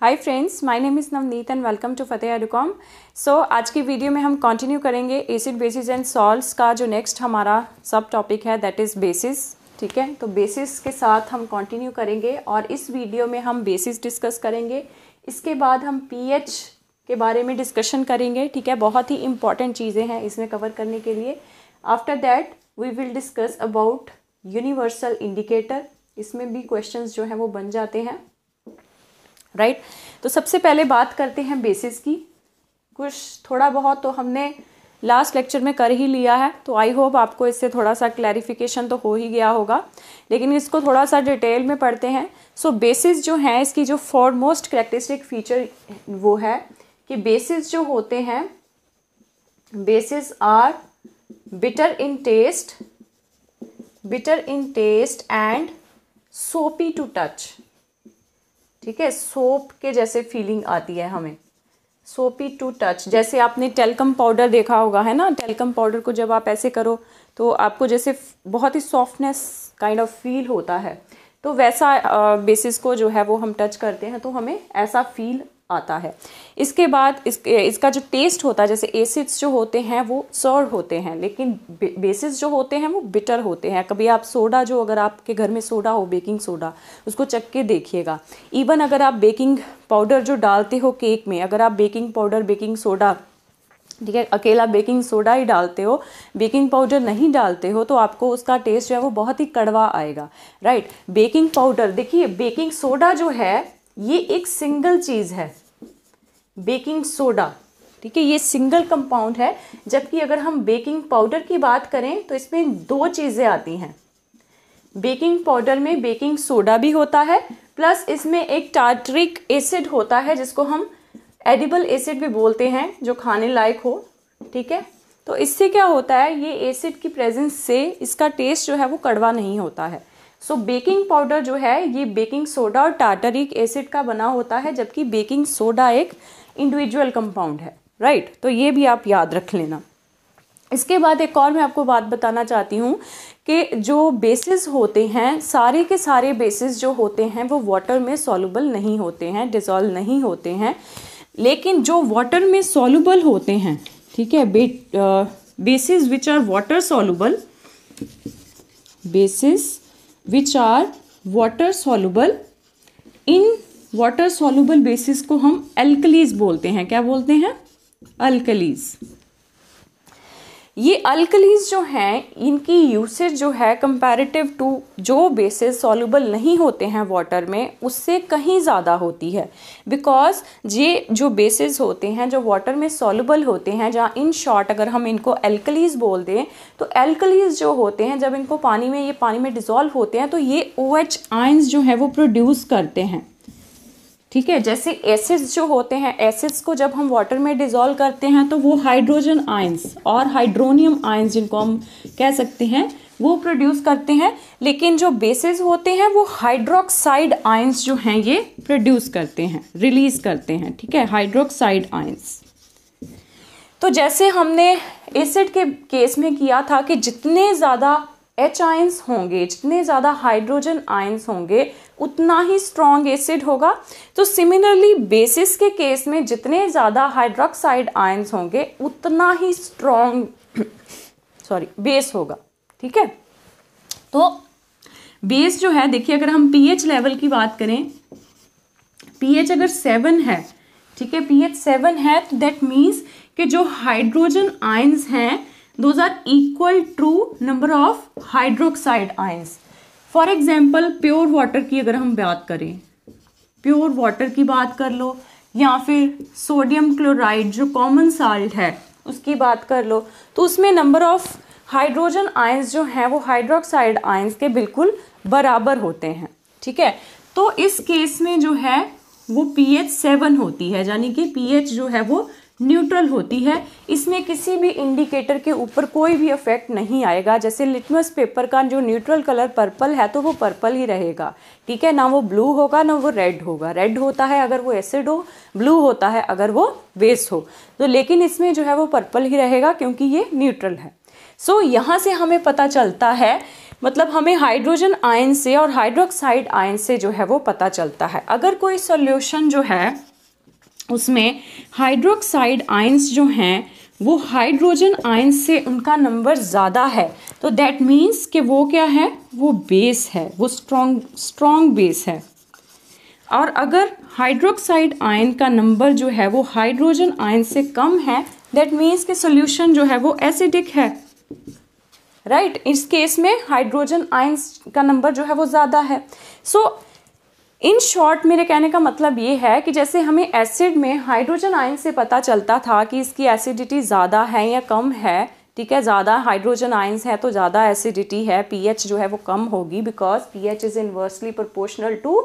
Hi friends my name is Navneet and welcome to Fateh Educom so आज की video में हम कंटिन्यू करेंगे एसिड बेसिस एंड सॉल्ट्स का जो नेक्स्ट हमारा सब टॉपिक है दैट इज़ बेसिस ठीक है तो बेसिस के साथ हम कंटिन्यू करेंगे और इस वीडियो में हम बेसिस डिस्कस करेंगे इसके बाद हम पीएच के बारे में डिस्कशन करेंगे ठीक है बहुत ही इंपॉर्टेंट चीज़ें हैं इसमें कवर करने के लिए after that we will discuss about universal indicator इसमें भी क्वेश्चन जो हैं वो बन जाते हैं राइट तो सबसे पहले बात करते हैं बेसिस की कुछ थोड़ा बहुत तो हमने लास्ट लेक्चर में कर ही लिया है तो आई होप आपको इससे थोड़ा सा क्लैरिफिकेशन तो हो ही गया होगा लेकिन इसको थोड़ा सा डिटेल में पढ़ते हैं सो so, बेसिस जो हैं इसकी जो फॉर मोस्ट करेक्टरिस्टिक फीचर वो है कि बेसिस जो होते हैं bases are bitter in taste bitter in taste and soapy to touch ठीक है सोप के जैसे फीलिंग आती है हमें सोपी टू टच जैसे आपने टेलकम पाउडर देखा होगा है ना टेलकम पाउडर को जब आप ऐसे करो तो आपको जैसे बहुत ही सॉफ्टनेस काइंड ऑफ फील होता है तो वैसा बेसिस को जो है वो हम टच करते हैं तो हमें ऐसा फील आता है इसके बाद इस इसका जो टेस्ट होता है जैसे एसिड्स जो होते हैं वो सर होते हैं लेकिन बेसिस जो होते हैं वो बिटर होते हैं कभी आप सोडा जो अगर आपके घर में सोडा हो बेकिंग सोडा उसको चख के देखिएगा इवन अगर आप बेकिंग पाउडर जो डालते हो केक में अगर आप बेकिंग पाउडर बेकिंग सोडा ठीक है अकेला बेकिंग सोडा ही डालते हो बेकिंग पाउडर नहीं डालते हो तो आपको उसका टेस्ट जो है वो बहुत ही कड़वा आएगा राइट बेकिंग पाउडर देखिए बेकिंग सोडा जो है ये एक सिंगल चीज़ है बेकिंग सोडा ठीक है ये सिंगल कंपाउंड है जबकि अगर हम बेकिंग पाउडर की बात करें तो इसमें दो चीज़ें आती हैं बेकिंग पाउडर में बेकिंग सोडा भी होता है प्लस इसमें एक टार्ट्रिक एसिड होता है जिसको हम एडिबल एसिड भी बोलते हैं जो खाने लायक हो ठीक है तो इससे क्या होता है ये एसिड की प्रेजेंस से इसका टेस्ट जो है वो कड़वा नहीं होता है सो बेकिंग पाउडर जो है ये बेकिंग सोडा और टार्टरिक एसिड का बना होता है जबकि बेकिंग सोडा एक इंडिविजुअल कंपाउंड है राइट right? तो ये भी आप याद रख लेना इसके बाद एक और मैं आपको बात बताना चाहती हूँ कि जो बेसिस होते हैं सारे के सारे बेसिस जो होते हैं वो वाटर में सॉलुबल नहीं होते हैं डिज़ोल्व नहीं होते हैं लेकिन जो वाटर में सॉलुबल होते हैं ठीक है बे bases which are water soluble bases which are water soluble in water soluble bases को हम अल्कलीज बोलते हैं क्या बोलते हैं अल्कलीज ये अल्कलीज जो हैं इनकी यूसेज जो है कंपैरेटिव टू जो बेसिस सॉल्युबल नहीं होते हैं वाटर में उससे कहीं ज़्यादा होती है बिकॉज ये जो बेसिस होते हैं जो वाटर में सॉल्युबल होते हैं जहाँ इन शॉर्ट अगर हम इनको एल्कलीज बोल दें तो एल्कलीज जो होते हैं जब इनको पानी में ये पानी में डिज़ोल्व होते हैं तो ये ओ एच आइंस जो हैं वो प्रोड्यूस करते हैं ठीक है जैसे एसिड्स जो होते हैं एसिड्स को जब हम वाटर में डिज़ोल्व करते हैं तो वो हाइड्रोजन आयंस और हाइड्रोनियम आयंस जिनको हम कह सकते हैं वो प्रोड्यूस करते हैं लेकिन जो बेसिस होते हैं वो हाइड्रोक्साइड आयंस जो हैं ये प्रोड्यूस करते हैं रिलीज़ करते हैं ठीक है हाइड्रोक्साइड आयंस तो जैसे हमने एसिड के केस में किया था कि जितने ज़्यादा एच आयंस होंगे जितने ज़्यादा हाइड्रोजन आयंस होंगे उतना ही स्ट्रॉन्ग एसिड होगा तो सिमिलरली बेसिस के केस में जितने ज़्यादा हाइड्रोक्साइड आयन्स होंगे उतना ही स्ट्रॉन्ग सॉरी बेस होगा ठीक है तो बेस जो है देखिए अगर हम पीएच लेवल की बात करें पीएच अगर सेवन है ठीक है पीएच सेवन है तो दैट मीन्स कि जो हाइड्रोजन आयंस हैं those are equal to number of hydroxide ions for example pure water की अगर हम बात करें प्योर वाटर की बात कर लो या फिर सोडियम क्लोराइड जो कॉमन साल्ट है उसकी बात कर लो तो उसमें नंबर ऑफ़ हाइड्रोजन आयंस जो हैं वो हाइड्रोक्साइड आयंस के बिल्कुल बराबर होते हैं ठीक है तो इस केस में जो है वो पी एच सेवन होती है यानी कि पी एच जो है वो न्यूट्रल होती है इसमें किसी भी इंडिकेटर के ऊपर कोई भी इफेक्ट नहीं आएगा जैसे लिटमस पेपर का जो न्यूट्रल कलर पर्पल है तो वो पर्पल ही रहेगा ठीक है ना वो ब्लू होगा ना वो रेड होगा रेड होता है अगर वो एसिड हो ब्लू होता है अगर वो वेस्ट हो तो लेकिन इसमें जो है वो पर्पल ही रहेगा क्योंकि ये न्यूट्रल है सो so, यहाँ से हमें पता चलता है मतलब हमें हाइड्रोजन आयन से और हाइड्रोक्साइड आयन से जो है वो पता चलता है अगर कोई सोल्यूशन जो है उसमें हाइड्रोक्साइड आइंस जो हैं वो हाइड्रोजन आइंस से उनका नंबर ज़्यादा है तो दैट मीन्स कि वो क्या है वो बेस है वो स्ट्रॉन्ग स्ट्रॉन्ग बेस है और अगर हाइड्रोक्साइड आयन का नंबर जो है वो हाइड्रोजन आयन से कम है दैट मीन्स कि सोल्यूशन जो है वो एसिडिक है राइट right? इस केस में हाइड्रोजन आयन का नंबर जो है वो ज़्यादा है सो so, इन शॉर्ट मेरे कहने का मतलब ये है कि जैसे हमें एसिड में हाइड्रोजन आयन से पता चलता था कि इसकी एसिडिटी ज़्यादा है या कम है ठीक है ज़्यादा हाइड्रोजन आयन्स है तो ज़्यादा एसिडिटी है पीएच जो है वो कम होगी because pH is inversely proportional to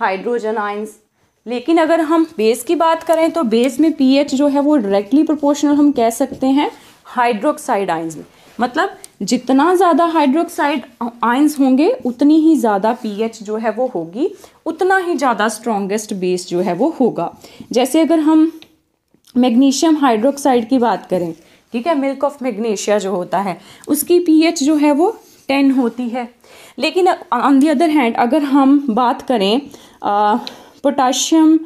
hydrogen ions लेकिन अगर हम बेस की बात करें तो बेस में पीएच जो है वो डायरेक्टली प्रोपोर्शनल हम कह सकते हैं हाइड्रोक्साइड आयंस में मतलब जितना ज़्यादा हाइड्रोक्साइड आयंस होंगे उतनी ही ज़्यादा पीएच जो है वो होगी उतना ही ज़्यादा स्ट्रॉन्गेस्ट बेस जो है वो होगा जैसे अगर हम मैग्नीशियम हाइड्रोक्साइड की बात करें ठीक है मिल्क ऑफ मैग्नीशिया जो होता है उसकी पीएच जो है वो टेन होती है लेकिन ऑन दी अदर हैंड अगर हम बात करें पोटाशियम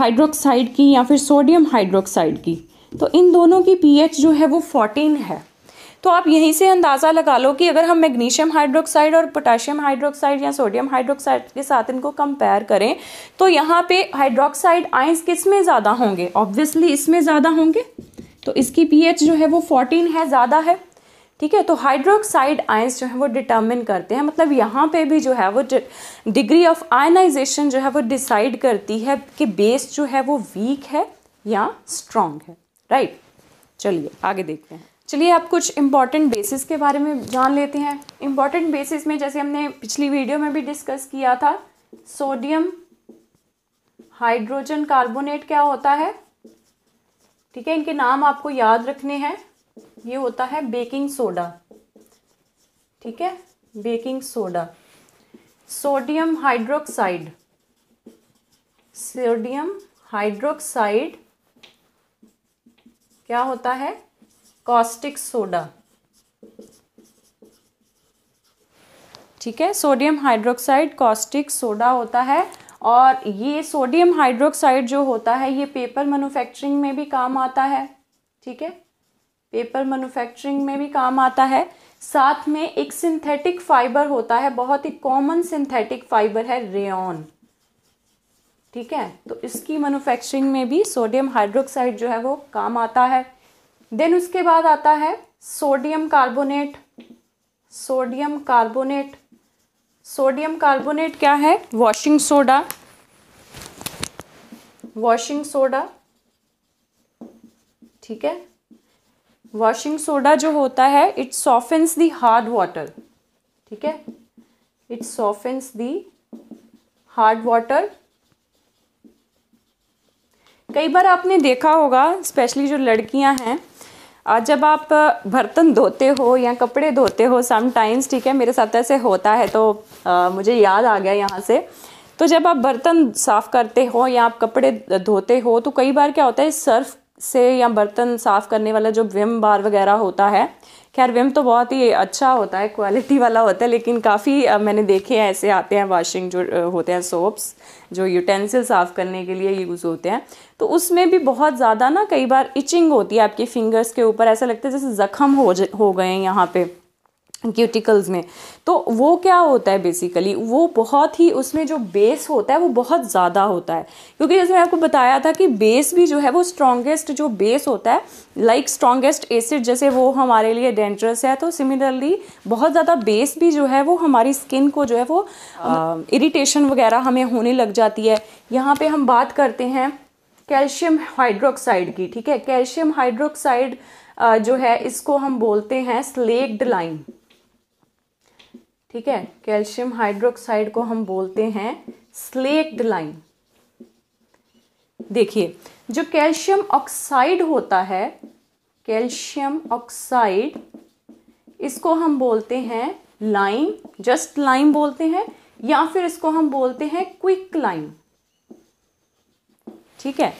हाइड्रोक्साइड की या फिर सोडियम हाइड्रोक्साइड की तो इन दोनों की पीएच जो है वो फोर्टीन है तो आप यहीं से अंदाज़ा लगा लो कि अगर हम मैग्नीशियम हाइड्रोक्साइड और पोटाशियम हाइड्रोक्साइड या सोडियम हाइड्रोक्साइड के साथ इनको कंपेयर करें तो यहाँ पे हाइड्रोक्साइड आइंस किस में ज़्यादा होंगे ऑब्वियसली इसमें ज़्यादा होंगे तो इसकी पी जो है वो फोर्टीन है ज़्यादा है ठीक है तो हाइड्रोक्साइड आयंस जो है वो डिटर्मिन करते हैं मतलब यहाँ पे भी जो है वो डिग्री ऑफ आयनाइजेशन जो है वो डिसाइड करती है कि बेस जो है वो वीक है या स्ट्रांग है राइट चलिए आगे देखते हैं चलिए आप कुछ इम्पॉर्टेंट बेसिस के बारे में जान लेते हैं इम्पॉर्टेंट बेसिस में जैसे हमने पिछली वीडियो में भी डिस्कस किया था सोडियम हाइड्रोजन कार्बोनेट क्या होता है ठीक है इनके नाम आपको याद रखने हैं ये होता है बेकिंग सोडा ठीक है baking soda sodium hydroxide sodium hydroxide क्या होता है कॉस्टिक सोडा ठीक है सोडियम हाइड्रोक्साइड कॉस्टिक सोडा होता है और ये सोडियम हाइड्रोक्साइड जो होता है ये पेपर मैन्युफैक्चरिंग में भी काम आता है ठीक है पेपर मैन्युफैक्चरिंग में भी काम आता है साथ में एक सिंथेटिक फाइबर होता है बहुत ही कॉमन सिंथेटिक फाइबर है रेन ठीक है तो इसकी मैन्युफैक्चरिंग में भी सोडियम हाइड्रोक्साइड जो है वो काम आता है देन उसके बाद आता है sodium carbonate sodium carbonate sodium carbonate क्या है वॉशिंग सोडा वॉशिंग सोडा ठीक है वॉशिंग सोडा जो होता है it softens the hard water ठीक है it softens the hard water कई बार आपने देखा होगा स्पेशली जो लड़कियां हैं जब आप बर्तन धोते हो या कपड़े धोते हो समटाइम्स ठीक है मेरे साथ ऐसे होता है तो आ, मुझे याद आ गया यहाँ से तो जब आप बर्तन साफ़ करते हो या आप कपड़े धोते हो तो कई बार क्या होता है सर्फ से या बर्तन साफ़ करने वाला जो विम बार वगैरह होता है खैर विम तो बहुत ही अच्छा होता है क्वालिटी वाला होता है लेकिन काफ़ी मैंने देखे हैं ऐसे आते हैं वाशिंग जो होते हैं सोप्स जो यूटेंसिल साफ़ करने के लिए यूज़ होते हैं तो उसमें भी बहुत ज़्यादा ना कई बार इचिंग होती है आपके फिंगर्स के ऊपर ऐसा लगता है जैसे ज़ख़म हो हो गए हैं यहाँ पर क्यूटिकल्स में तो वो क्या होता है बेसिकली वो बहुत ही उसमें जो बेस होता है वो बहुत ज़्यादा होता है क्योंकि जैसे मैं आपको बताया था कि बेस भी जो है वो स्ट्रॉन्गेस्ट जो बेस होता है लाइक स्ट्रॉन्गेस्ट एसिड जैसे वो हमारे लिए डेंजरस है तो सिमिलरली बहुत ज़्यादा बेस भी जो है वो हमारी स्किन को जो है वो इरीटेशन वगैरह हमें होने लग जाती है यहाँ पर हम बात करते हैं कैल्शियम हाइड्रोक्साइड की ठीक है कैल्शियम हाइड्रोक्साइड जो है इसको हम बोलते हैं स्लेक्ड लाइन ठीक है कैल्शियम हाइड्रोक्साइड को हम बोलते हैं स्लेक्ड लाइन देखिए जो कैल्शियम ऑक्साइड होता है कैल्शियम ऑक्साइड इसको हम बोलते हैं लाइम जस्ट लाइम बोलते हैं या फिर इसको हम बोलते हैं क्विक लाइम ठीक है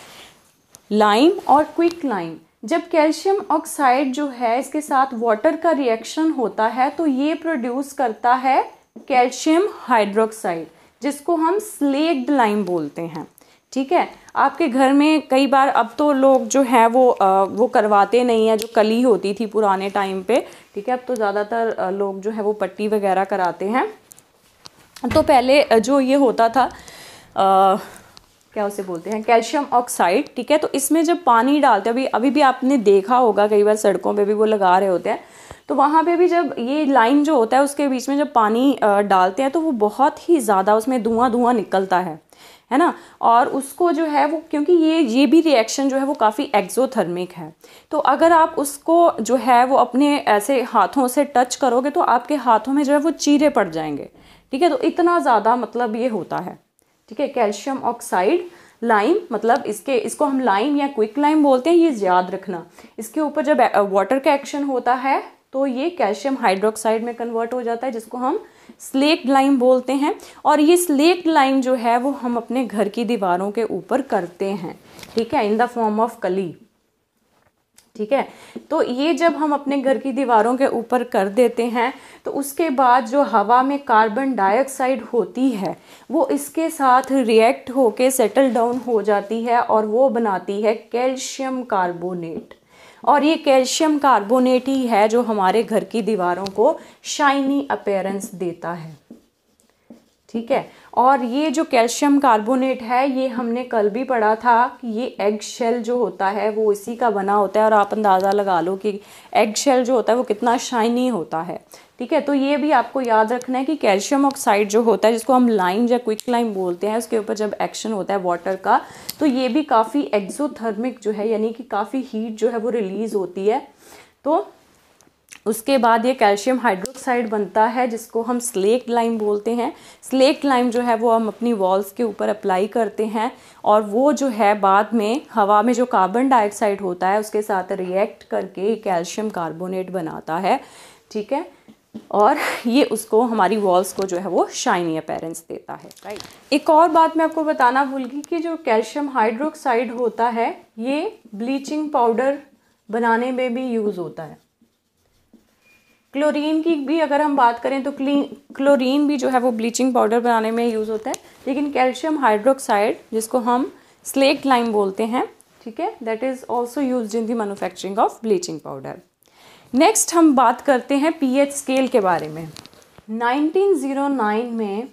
लाइम और क्विक लाइम जब कैल्शियम ऑक्साइड जो है इसके साथ वाटर का रिएक्शन होता है तो ये प्रोड्यूस करता है कैल्शियम हाइड्रोक्साइड जिसको हम स्लेक्ड लाइम बोलते हैं ठीक है आपके घर में कई बार अब तो लोग जो हैं वो आ, वो करवाते नहीं हैं जो कली होती थी पुराने टाइम पे ठीक है अब तो ज़्यादातर लोग जो है वो पट्टी वगैरह कराते हैं तो पहले जो ये होता था आ, क्या उसे बोलते हैं कैल्शियम ऑक्साइड ठीक है तो इसमें जब पानी डालते हैं अभी अभी भी आपने देखा होगा कई बार सड़कों पे भी वो लगा रहे होते हैं तो वहाँ पे भी जब ये लाइन जो होता है उसके बीच में जब पानी डालते हैं तो वो बहुत ही ज़्यादा उसमें धुआं धुआं निकलता है है ना और उसको जो है वो क्योंकि ये ये भी रिएक्शन जो है वो काफ़ी एक्जोथर्मिक है तो अगर आप उसको जो है वो अपने ऐसे हाथों से टच करोगे तो आपके हाथों में जो है वो चीरे पड़ जाएंगे ठीक है तो इतना ज़्यादा मतलब ये होता है ठीक है कैल्शियम ऑक्साइड लाइम मतलब इसके इसको हम लाइम या क्विक लाइम बोलते हैं ये याद रखना इसके ऊपर जब वाटर का एक्शन होता है तो ये कैल्शियम हाइड्रोक्साइड में कन्वर्ट हो जाता है जिसको हम स्लेक्ड लाइम बोलते हैं और ये स्लेक्ड लाइम जो है वो हम अपने घर की दीवारों के ऊपर करते हैं ठीक है इन द फॉर्म ऑफ कली ठीक है तो ये जब हम अपने घर की दीवारों के ऊपर कर देते हैं तो उसके बाद जो हवा में कार्बन डाइऑक्साइड होती है वो इसके साथ रिएक्ट होके सेटल डाउन हो जाती है और वो बनाती है कैल्शियम कार्बोनेट और ये कैल्शियम कार्बोनेट ही है जो हमारे घर की दीवारों को शाइनी अपेयरेंस देता है ठीक है और ये जो कैल्शियम कार्बोनेट है ये हमने कल भी पढ़ा था कि ये एग शेल जो होता है वो इसी का बना होता है और आप अंदाज़ा लगा लो कि एग शेल जो होता है वो कितना शाइनी होता है ठीक है तो ये भी आपको याद रखना है कि कैल्शियम ऑक्साइड जो होता है जिसको हम लाइम या क्विक लाइम बोलते हैं उसके ऊपर जब एक्शन होता है वाटर का तो ये भी काफ़ी एक्जोथर्मिक जो है यानी कि काफ़ी हीट जो है वो रिलीज़ होती है तो उसके बाद ये कैल्शियम हाइड्रोक्साइड बनता है जिसको हम स्लेक लाइम बोलते हैं स्लेक लाइम जो है वो हम अपनी वॉल्स के ऊपर अप्लाई करते हैं और वो जो है बाद में हवा में जो कार्बन डाइऑक्साइड होता है उसके साथ रिएक्ट करके कैल्शियम कार्बोनेट बनाता है ठीक है और ये उसको हमारी वॉल्स को जो है वो शाइनी अपेरेंस देता है राइट एक और बात मैं आपको बताना भूल गई कि जो कैल्शियम हाइड्रोक्साइड होता है ये ब्लीचिंग पाउडर बनाने में भी यूज़ होता है क्लोरीन की भी अगर हम बात करें तो क्लीन क्लोरीन भी जो है वो ब्लीचिंग पाउडर बनाने में यूज़ होता है लेकिन कैल्शियम हाइड्रोक्साइड जिसको हम स्लेक लाइम बोलते हैं ठीक है that is also use in the manufacturing of bleaching powder next हम बात करते हैं पी स्केल के बारे में 1909 में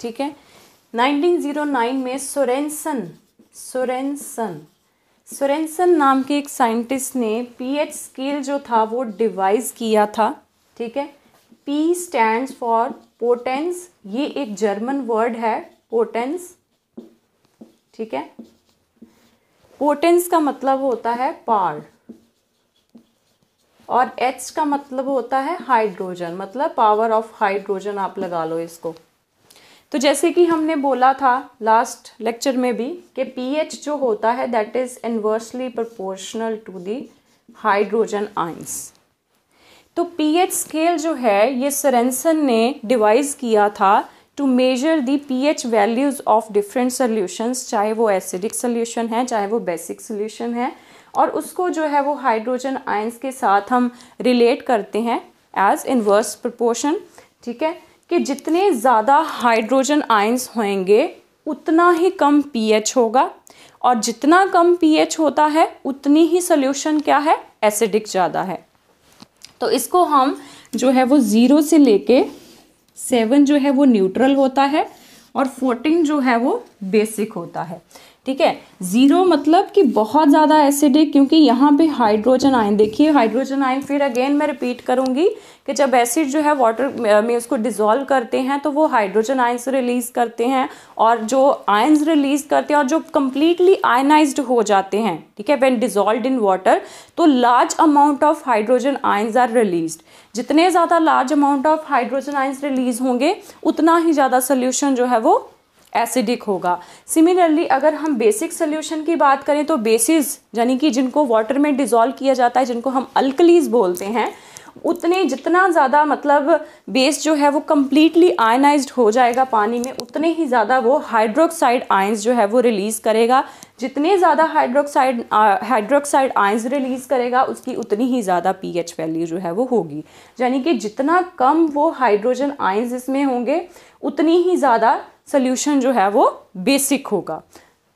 ठीक है 1909 में सोरेंसन सोरेंसन सुरेंसन नाम के एक साइंटिस्ट ने पीएच स्केल जो था वो डिवाइस किया था ठीक है पी स्टैंड्स फॉर पोटेंस ये एक जर्मन वर्ड है पोटेंस ठीक है पोटेंस का मतलब होता है पार और एच का मतलब होता है हाइड्रोजन मतलब पावर ऑफ हाइड्रोजन आप लगा लो इसको तो जैसे कि हमने बोला था लास्ट लेक्चर में भी कि पीएच जो होता है that is inversely proportional to the hydrogen ions तो पीएच स्केल जो है ये सरेंसन ने डिवाइस किया था to measure the pH values of different solutions चाहे वो एसिडिक सॉल्यूशन है चाहे वो बेसिक सॉल्यूशन है और उसको जो है वो हाइड्रोजन आयंस के साथ हम रिलेट करते हैं एज इनवर्स प्रपोर्शन ठीक है कि जितने ज़्यादा हाइड्रोजन आयंस होंगे उतना ही कम पीएच होगा और जितना कम पीएच होता है उतनी ही सोल्यूशन क्या है एसिडिक ज़्यादा है तो इसको हम जो है वो ज़ीरो से लेके सेवन जो है वो न्यूट्रल होता है और फोर्टीन जो है वो बेसिक होता है ठीक है ज़ीरो मतलब कि बहुत ज़्यादा एसिड है क्योंकि यहाँ पे हाइड्रोजन आयन देखिए हाइड्रोजन आयन फिर अगेन मैं रिपीट करूंगी कि जब एसिड जो है वाटर में उसको डिज़ोल्व करते हैं तो वो हाइड्रोजन आयन्स रिलीज़ करते हैं और जो आयन्स रिलीज़ करते हैं और जो कम्प्लीटली आयनाइज हो जाते हैं ठीक है वेन डिजोल्व इन वाटर तो large amount of hydrogen ions are release जितने ज़्यादा large amount of hydrogen ions release होंगे उतना ही ज़्यादा सोल्यूशन जो है वो एसिडिक होगा सिमिलरली अगर हम बेसिक सोल्यूशन की बात करें तो बेसिस यानी कि जिनको वाटर में डिज़ोल्व किया जाता है जिनको हम अल्कलीज बोलते हैं उतने जितना ज़्यादा मतलब बेस जो है वो कम्प्लीटली आयनाइज हो जाएगा पानी में उतने ही ज़्यादा वो हाइड्रोक्साइड आयंस जो है वो रिलीज़ करेगा जितने ज़्यादा हाइड्रोक्साइड हाइड्रोक्साइड आयंस रिलीज़ करेगा उसकी उतनी ही ज़्यादा पीएच वैल्यू जो है वो होगी यानी कि जितना कम वो हाइड्रोजन आयंस इसमें होंगे उतनी ही ज़्यादा सोल्यूशन जो है वो बेसिक होगा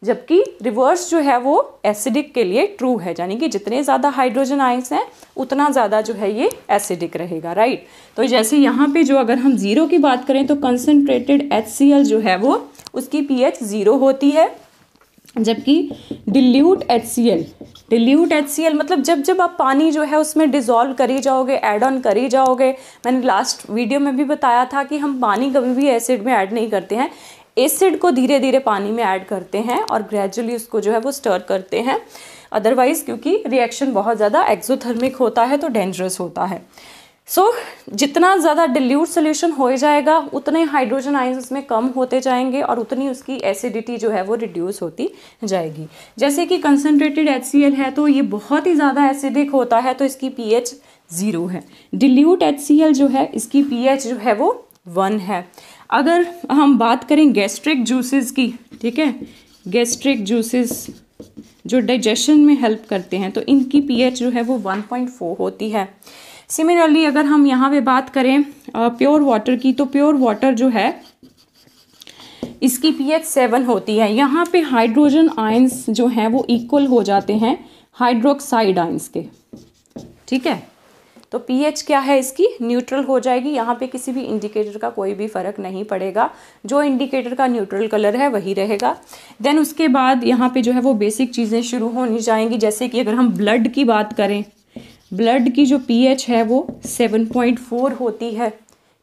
जबकि रिवर्स जो है वो एसिडिक के लिए ट्रू है यानी कि जितने ज़्यादा हाइड्रोजन आइंस हैं उतना ज़्यादा जो है ये एसिडिक रहेगा राइट तो जैसे यहाँ पे जो अगर हम ज़ीरो की बात करें तो कंसनट्रेटेड एच जो है वो उसकी पी एच ज़ीरो होती है जबकि dilute H C L dilute H C L मतलब जब जब आप पानी जो है उसमें डिज़ोल्व करी जाओगे ऐड ऑन करी जाओगे मैंने लास्ट वीडियो में भी बताया था कि हम पानी कभी भी एसिड में ऐड नहीं करते हैं एसिड को धीरे धीरे पानी में ऐड करते हैं और ग्रेजुअली उसको जो है वो स्टर करते हैं अदरवाइज़ क्योंकि रिएक्शन बहुत ज़्यादा एक्जोथर्मिक होता है तो डेंजरस होता है सो so, जितना ज़्यादा डिल्यूट सोल्यूशन हो जाएगा उतने हाइड्रोजन आइन्स उसमें कम होते जाएंगे और उतनी उसकी एसिडिटी जो है वो रिड्यूस होती जाएगी जैसे कि कंसनट्रेटेड एच है तो ये बहुत ही ज़्यादा एसिडिक होता है तो इसकी पी एच ज़ीरो है डिल्यूट एच जो है इसकी पी एच जो है वो वन है अगर हम बात करें गैस्ट्रिक जूसेस की ठीक है गैस्ट्रिक जूसेस जो डाइजेशन में हेल्प करते हैं तो इनकी पीएच जो है वो 1.4 होती है सिमिलरली अगर हम यहाँ पे बात करें प्योर वाटर की तो प्योर वाटर जो है इसकी पीएच सेवन होती है यहाँ पे हाइड्रोजन आयंस जो हैं वो इक्वल हो जाते हैं हाइड्रोक्साइड आयंस के ठीक है तो पीएच क्या है इसकी न्यूट्रल हो जाएगी यहाँ पे किसी भी इंडिकेटर का कोई भी फर्क नहीं पड़ेगा जो इंडिकेटर का न्यूट्रल कलर है वही रहेगा देन उसके बाद यहाँ पे जो है वो बेसिक चीज़ें शुरू होनी जाएंगी जैसे कि अगर हम ब्लड की बात करें ब्लड की जो पीएच है वो 7.4 होती है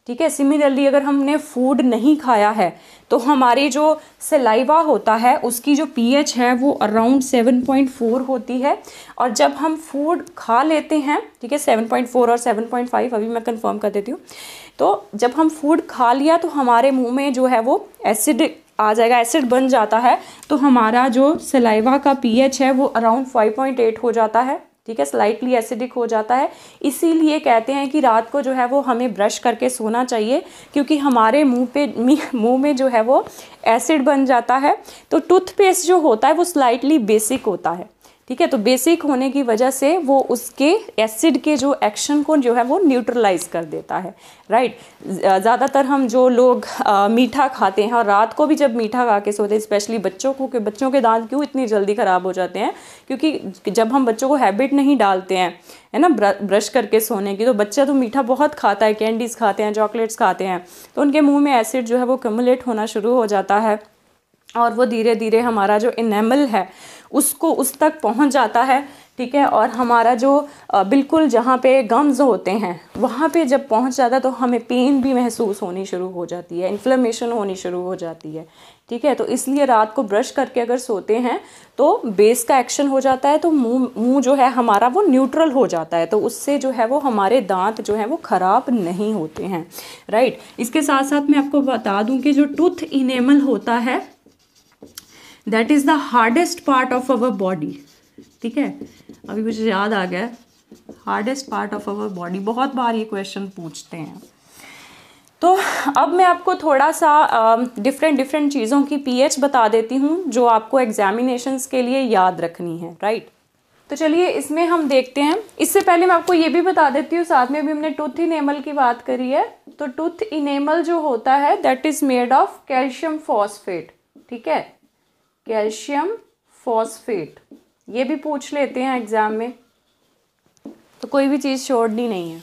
ठीक है सिमिलरली अगर हमने फूड नहीं खाया है तो हमारे जो सलाइवा होता है उसकी जो पीएच है वो अराउंड 7.4 होती है और जब हम फूड खा लेते हैं ठीक है 7.4 और 7.5 अभी मैं कंफर्म कर देती हूँ तो जब हम फूड खा लिया तो हमारे मुंह में जो है वो एसिड आ जाएगा एसिड बन जाता है तो हमारा जो सलाइवा का पीएच है वो अराउंड 5.8 हो जाता है ठीक है स्लाइटली एसिडिक हो जाता है इसीलिए कहते हैं कि रात को जो है वो हमें ब्रश करके सोना चाहिए क्योंकि हमारे मुंह पे मुंह में जो है वो एसिड बन जाता है तो टूथपेस्ट जो होता है वो स्लाइटली बेसिक होता है ठीक है तो बेसिक होने की वजह से वो उसके एसिड के जो एक्शन को जो है वो न्यूट्रलाइज कर देता है राइट ज़्यादातर हम जो लोग आ, मीठा खाते हैं और रात को भी जब मीठा खा के सोते हैं स्पेशली बच्चों को कि बच्चों के दांत क्यों इतनी जल्दी ख़राब हो जाते हैं क्योंकि जब हम बच्चों को हैबिट नहीं डालते हैं है ना ब्रश करके सोने की तो बच्चा तो मीठा बहुत खाता है कैंडीज़ खाते हैं चॉकलेट्स खाते हैं तो उनके मुँह में एसिड जो है वो कमुलेट होना शुरू हो जाता है और वो धीरे धीरे हमारा जो इनेमल है उसको उस तक पहुंच जाता है ठीक है और हमारा जो बिल्कुल जहाँ पे गम्स होते हैं वहाँ पे जब पहुँच जाता है तो हमें पेन भी महसूस होनी शुरू हो जाती है इन्फ्लेमेशन होनी शुरू हो जाती है ठीक है तो इसलिए रात को ब्रश करके अगर सोते हैं तो बेस का एक्शन हो जाता है तो मुंह मुंह जो है हमारा वो न्यूट्रल हो जाता है तो उससे जो है वो हमारे दांत जो है वो ख़राब नहीं होते हैं राइट इसके साथ साथ मैं आपको बता दूं कि जो टूथ इनेमल होता है that is the hardest part of our body ठीक है अभी मुझे याद आ गया hardest part of our body बहुत बार ये क्वेश्चन पूछते हैं तो अब मैं आपको थोड़ा सा डिफरेंट डिफरेंट चीज़ों की पीएच बता देती हूँ जो आपको एग्जामिनेशंस के लिए याद रखनी है राइट तो चलिए इसमें हम देखते हैं इससे पहले मैं आपको ये भी बता देती हूँ साथ में भी हमने टूथ इनेमल की बात करी है तो टूथ इनेमल जो होता है that is made of calcium phosphate ठीक है कैल्शियम फॉस्फेट ये भी पूछ लेते हैं एग्ज़ाम में तो कोई भी चीज़ छोड़नी नहीं है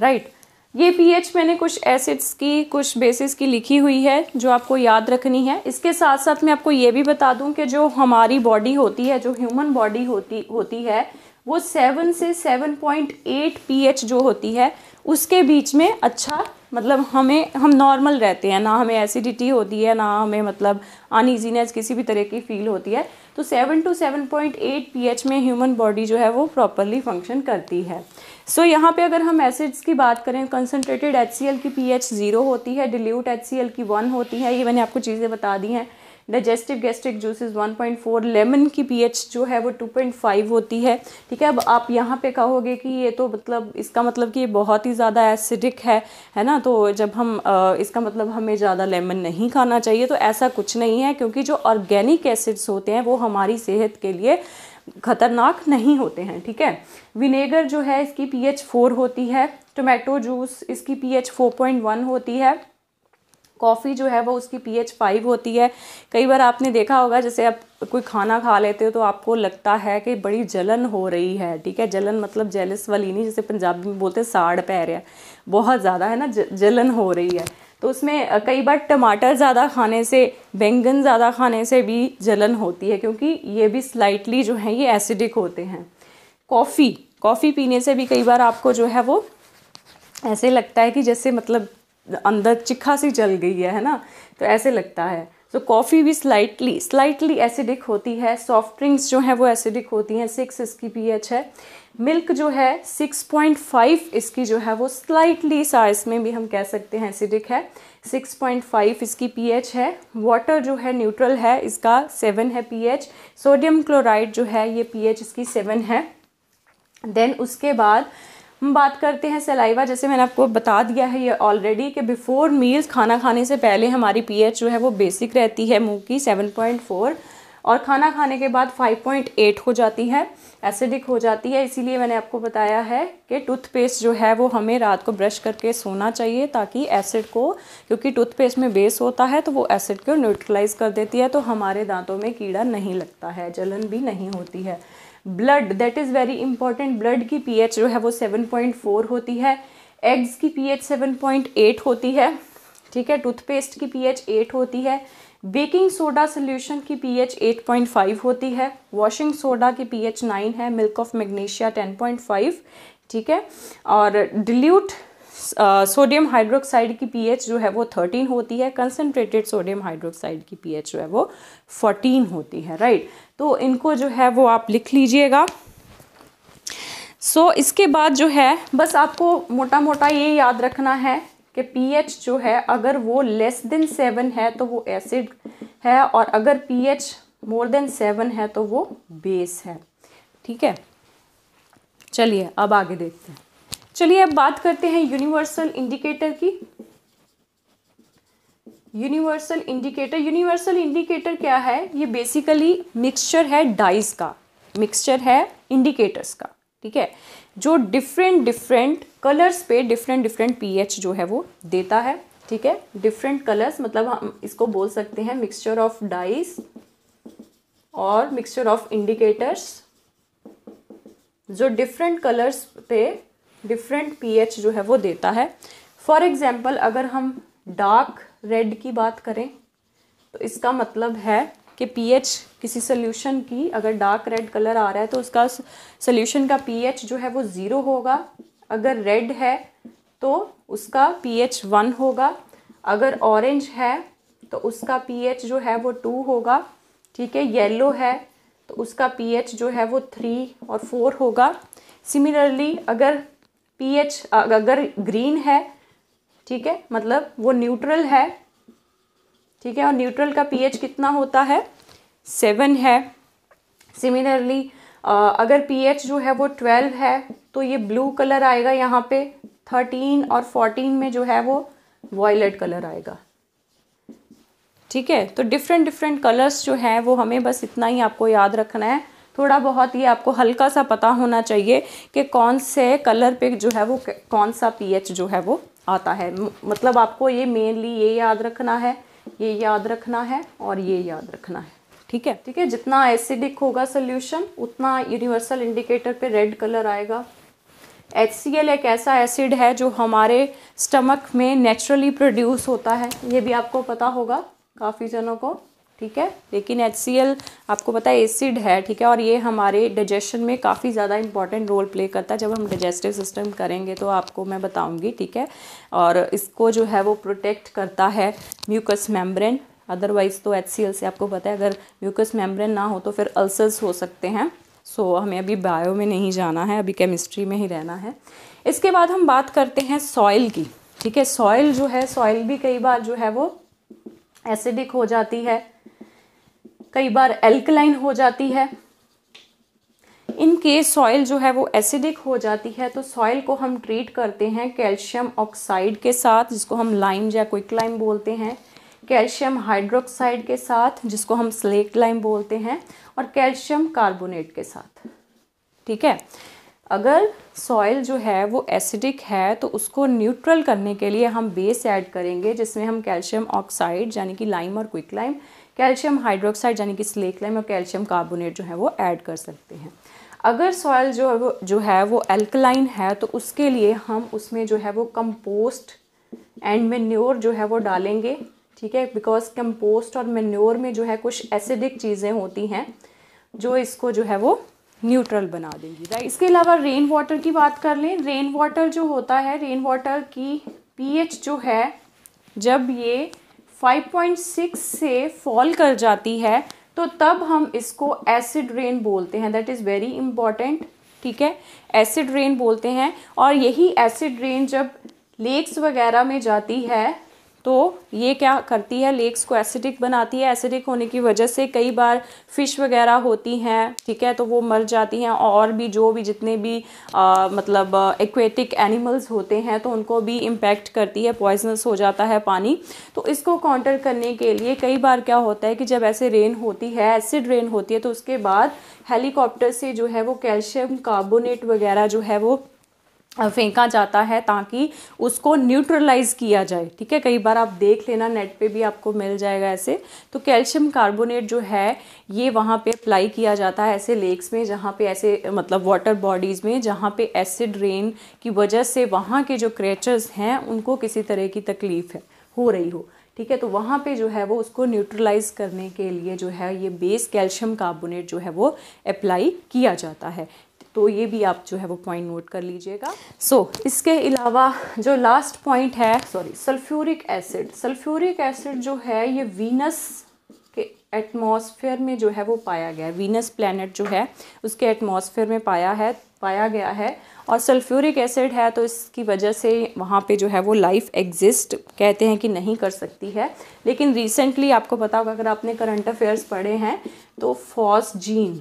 राइट right. ये पीएच मैंने कुछ एसिड्स की कुछ बेसिस की लिखी हुई है जो आपको याद रखनी है इसके साथ साथ मैं आपको ये भी बता दूं कि जो हमारी बॉडी होती है जो ह्यूमन बॉडी होती होती है वो सेवन से सेवन पॉइंट एट पीएच जो होती है उसके बीच में अच्छा मतलब हमें हम नॉर्मल रहते हैं ना हमें एसिडिटी होती है ना हमें मतलब अनइजीनेस किसी भी तरह की फील होती है तो seven to seven point eight P में ह्यूमन बॉडी जो है वो प्रॉपरली फंक्शन करती है सो so, यहाँ पे अगर हम एसिड्स की बात करें कंसनट्रेटेड एच की पी एच ज़ीरो होती है डिल्यूट एच की वन होती है ये मैंने आपको चीज़ें बता दी हैं डाइजेस्टिव गैस्ट्रिक जूसेस 1.4 लेमन की पीएच जो है वो 2.5 होती है ठीक है अब आप यहाँ पे कहोगे कि ये तो मतलब इसका मतलब कि ये बहुत ही ज़्यादा एसिडिक है है ना तो जब हम इसका मतलब हमें ज़्यादा लेमन नहीं खाना चाहिए तो ऐसा कुछ नहीं है क्योंकि जो ऑर्गेनिक एसिड्स होते हैं वो हमारी सेहत के लिए खतरनाक नहीं होते हैं ठीक है विनेगर जो है इसकी पीएच फोर होती है टोमेटो जूस इसकी पीएच 4.1 होती है कॉफ़ी जो है वो उसकी पीएच फाइव होती है कई बार आपने देखा होगा जैसे आप कोई खाना खा लेते हो तो आपको लगता है कि बड़ी जलन हो रही है ठीक है जलन मतलब जेलस वाली नहीं जैसे पंजाबी में बोलते हैं साड़ पै रहा है बहुत ज़्यादा है ना जलन हो रही है तो उसमें कई बार टमाटर ज़्यादा खाने से बैंगन ज़्यादा खाने से भी जलन होती है क्योंकि ये भी स्लाइटली जो है ये एसिडिक होते हैं कॉफ़ी कॉफ़ी पीने से भी कई बार आपको जो है वो ऐसे लगता है कि जैसे मतलब अंदर चिखा सी चल गई है है ना तो ऐसे लगता है तो कॉफ़ी भी स्लाइटली स्लाइटली एसिडिक होती है सॉफ्ट ड्रिंक्स जो हैं वो एसिडिक होती हैं सिक्स इसकी एच है मिल्क जो है सिक्स पॉइंट फाइव इसकी जो है वो स्लाइटली सा इसमें भी हम कह सकते हैं एसिडिक है सिक्स पॉइंट फाइव इसकी एच है वाटर जो है न्यूट्रल है इसका सेवन है एच सोडियम क्लोराइड जो है ये एच इसकी सेवन है देन उसके बाद हम बात करते हैं सलाइवा जैसे मैंने आपको बता दिया है ये ऑलरेडी कि बिफ़ोर मील्स खाना खाने से पहले हमारी पीएच जो है वो बेसिक रहती है मुंह की 7.4 और खाना खाने के बाद 5.8 हो जाती है एसिडिक हो जाती है इसीलिए मैंने आपको बताया है कि टूथपेस्ट जो है वो हमें रात को ब्रश करके सोना चाहिए ताकि एसिड को क्योंकि टूथपेस्ट में बेस होता है तो वो एसिड को न्यूट्रलाइज कर देती है तो हमारे दांतों में कीड़ा नहीं लगता है जलन भी नहीं होती है blood that is very important blood की पीएच जो है वो 7.4 होती है एग्स की पीएच 7.8 होती है ठीक है टूथपेस्ट की पीएच 8 होती है बेकिंग सोडा सोल्यूशन की पीएच 8.5 होती है वॉशिंग सोडा की पीएच 9 है मिल्क ऑफ मैग्नीशिया 10.5 ठीक है और डिल्यूट सोडियम uh, हाइड्रोक्साइड की पीएच जो है वो थर्टीन होती है कंसनट्रेटेड सोडियम हाइड्रोक्साइड की पीएच जो है वो फोर्टीन होती है राइट तो इनको जो है वो आप लिख लीजिएगा सो so, इसके बाद जो है बस आपको मोटा मोटा ये याद रखना है कि पीएच जो है अगर वो लेस देन सेवन है तो वो एसिड है और अगर पीएच मोर देन सेवन है तो वो बेस है ठीक है चलिए अब आगे देखते हैं चलिए अब बात करते हैं यूनिवर्सल इंडिकेटर की यूनिवर्सल इंडिकेटर यूनिवर्सल इंडिकेटर क्या है ये बेसिकली मिक्सचर है डाइस का मिक्सचर है इंडिकेटर्स का ठीक है जो डिफरेंट डिफरेंट कलर्स पे डिफरेंट डिफरेंट पीएच जो है वो देता है ठीक है डिफरेंट कलर्स मतलब हम इसको बोल सकते हैं मिक्सचर ऑफ डाइस और मिक्सचर ऑफ इंडिकेटर्स जो डिफरेंट कलर्स पे डिफरेंट पीएच जो है वो देता है फॉर एग्ज़ाम्पल अगर हम डार्क रेड की बात करें तो इसका मतलब है कि पीएच किसी सोल्यूशन की अगर डार्क रेड कलर आ रहा है तो उसका सोल्यूशन का पीएच जो है वो ज़ीरो होगा अगर रेड है तो उसका पीएच वन होगा अगर ऑरेंज है तो उसका पीएच जो है वो टू होगा ठीक है येलो है तो उसका पीएच जो है वो थ्री और फोर होगा सिमिलरली अगर पीएच अगर ग्रीन है ठीक है मतलब वो न्यूट्रल है ठीक है और न्यूट्रल का पीएच कितना होता है सेवन है सिमिलरली अगर पीएच जो है वो ट्वेल्व है तो ये ब्लू कलर आएगा यहाँ पे थर्टीन और फोर्टीन में जो है वो वॉयलेट कलर आएगा ठीक है तो डिफरेंट डिफरेंट कलर्स जो हैं वो हमें बस इतना ही आपको याद रखना है थोड़ा बहुत ये आपको हल्का सा पता होना चाहिए कि कौन से कलर पे जो है वो कौन सा पीएच जो है वो आता है मतलब आपको ये मेनली ये याद रखना है ये याद रखना है और ये याद रखना है ठीक है ठीक है जितना एसिडिक होगा सोल्यूशन उतना यूनिवर्सल इंडिकेटर पर रेड कलर आएगा एच एक ऐसा एसिड है जो हमारे स्टमक में नेचुरली प्रोड्यूस होता है ये भी आपको पता होगा काफ़ी जनों को ठीक है लेकिन एच आपको पता है एसिड है ठीक है और ये हमारे डाइजेशन में काफ़ी ज़्यादा इंपॉर्टेंट रोल प्ले करता है जब हम डाइजेस्टिव सिस्टम करेंगे तो आपको मैं बताऊंगी ठीक है और इसको जो है वो प्रोटेक्ट करता है म्यूकस मेम्ब्रेन अदरवाइज़ तो एच से आपको पता है अगर म्यूकस मेम्ब्रेन ना हो तो फिर अल्सर्स हो सकते हैं सो so, हमें अभी बायो में नहीं जाना है अभी केमिस्ट्री में ही रहना है इसके बाद हम बात करते हैं सॉइल की ठीक है सॉइल जो है सॉइल भी कई बार जो है वो एसिडिक हो जाती है कई बार एल्कलाइन हो जाती है इन केस सॉइल जो है वो एसिडिक हो जाती है तो सॉइल को हम ट्रीट करते हैं कैल्शियम ऑक्साइड के साथ जिसको हम लाइम या क्विक लाइम बोलते हैं कैल्शियम हाइड्रोक्साइड के साथ जिसको हम स्लेक लाइम बोलते हैं और कैल्शियम कार्बोनेट के साथ ठीक है अगर सॉइल जो है वो एसिडिक है तो उसको न्यूट्रल करने के लिए हम बेस ऐड करेंगे जिसमें हम कैल्शियम ऑक्साइड यानी कि लाइम और क्विक लाइम कैल्शियम हाइड्रोक्साइड यानी कि स्लेक लाइम और कैल्शियम कार्बोनेट जो है वो ऐड कर सकते हैं अगर सॉयल जो है वो जो है वो एल्कलाइन है तो उसके लिए हम उसमें जो है वो कंपोस्ट एंड मेन्योर जो है वो डालेंगे ठीक है बिकॉज कंपोस्ट और मेन्योर में जो है कुछ एसिडिक चीज़ें होती हैं जो इसको जो है वो न्यूट्रल बना देंगी राइट इसके अलावा रेन वाटर की बात कर लें रेन वाटर जो होता है रेन वाटर की पीएच जो है जब ये 5.6 से फॉल कर जाती है तो तब हम इसको एसिड रेन बोलते हैं दैट इज़ वेरी इंपॉर्टेंट ठीक है एसिड रेन बोलते हैं और यही एसिड रेन जब लेक्स वगैरह में जाती है तो ये क्या करती है लेक्स को एसिडिक बनाती है एसिडिक होने की वजह से कई बार फ़िश वगैरह होती हैं ठीक है तो वो मर जाती हैं और भी जो भी जितने भी आ, मतलब एक्वेटिक एनिमल्स होते हैं तो उनको भी इम्पैक्ट करती है पॉइजनस हो जाता है पानी तो इसको काउंटर करने के लिए कई बार क्या होता है कि जब ऐसे रेन होती है एसिड रेन होती है तो उसके बाद हेलीकॉप्टर से जो है वो कैल्शियम कार्बोनेट वगैरह जो है वो फेंका जाता है ताकि उसको न्यूट्रलाइज किया जाए ठीक है कई बार आप देख लेना नेट पे भी आपको मिल जाएगा ऐसे तो कैल्शियम कार्बोनेट जो है ये वहाँ पे अप्लाई किया जाता है ऐसे लेक्स में जहाँ पे ऐसे मतलब वाटर बॉडीज़ में जहाँ पे एसिड रेन की वजह से वहाँ के जो क्रेचर्स हैं उनको किसी तरह की तकलीफ़ है हो रही हो ठीक है तो वहाँ पे जो है वो उसको न्यूट्रलाइज करने के लिए जो है ये बेस कैल्शियम कार्बोनेट जो है वो अप्लाई किया जाता है तो ये भी आप जो है वो पॉइंट नोट कर लीजिएगा सो so, इसके अलावा जो लास्ट पॉइंट है sorry sulphuric acid sulphuric acid जो है ये वीनस के एटमॉस्फेयर में जो है वो पाया गया है वीनस प्लानट जो है उसके एटमॉस्फेयर में पाया है पाया गया है और सल्फ्यूरिक एसिड है तो इसकी वजह से वहाँ पे जो है वो लाइफ एग्जिस्ट कहते हैं कि नहीं कर सकती है लेकिन रिसेंटली आपको पता होगा अगर आपने करंट अफेयर्स पढ़े हैं तो फॉस जीन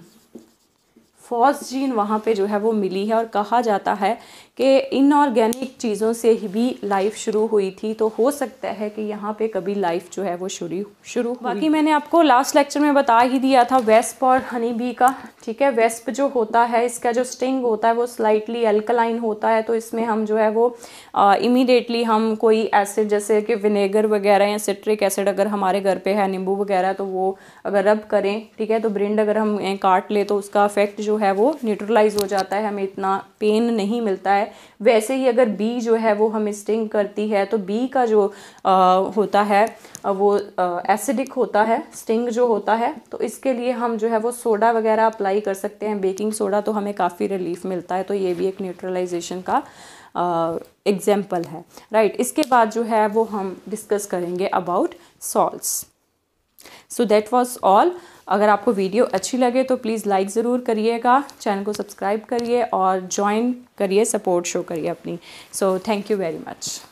फॉस जीन वहाँ पे जो है वो मिली है और कहा जाता है कि इनऑर्गेनिक चीज़ों से ही भी लाइफ शुरू हुई थी तो हो सकता है कि यहाँ पे कभी लाइफ जो है वो शुरू शुरू बाकी मैंने आपको लास्ट लेक्चर में बता ही दिया था वेस्प और हनी बी का ठीक है वेस्प जो होता है इसका जो स्टिंग होता है वो स्लाइटली अल्कलाइन होता है तो इसमें हम जो है वो इमीडिएटली हम कोई एसिड जैसे कि विनेगर वगैरह या सिट्रिक एसिड अगर हमारे घर पर है नींबू वगैरह तो वो अगर रब करें ठीक है तो ब्रिंड अगर हम काट ले तो उसका इफेक्ट जो है वो न्यूट्रलाइज हो जाता है हमें इतना पेन नहीं मिलता है है वैसे ही अगर बी जो है वो हमें स्टिंग करती है तो बी का जो आ, होता है वो एसिडिक होता है स्टिंग जो होता है तो इसके लिए हम जो है वो सोडा वगैरह अप्लाई कर सकते हैं बेकिंग सोडा तो हमें काफ़ी रिलीफ मिलता है तो ये भी एक न्यूट्रलाइजेशन का एग्जाम्पल है राइट right, इसके बाद जो है वो हम डिस्कस करेंगे about salt so that was all अगर आपको वीडियो अच्छी लगे तो प्लीज़ लाइक ज़रूर करिएगा चैनल को सब्सक्राइब करिए और ज्वाइन करिए सपोर्ट शो करिए अपनी so thank you very much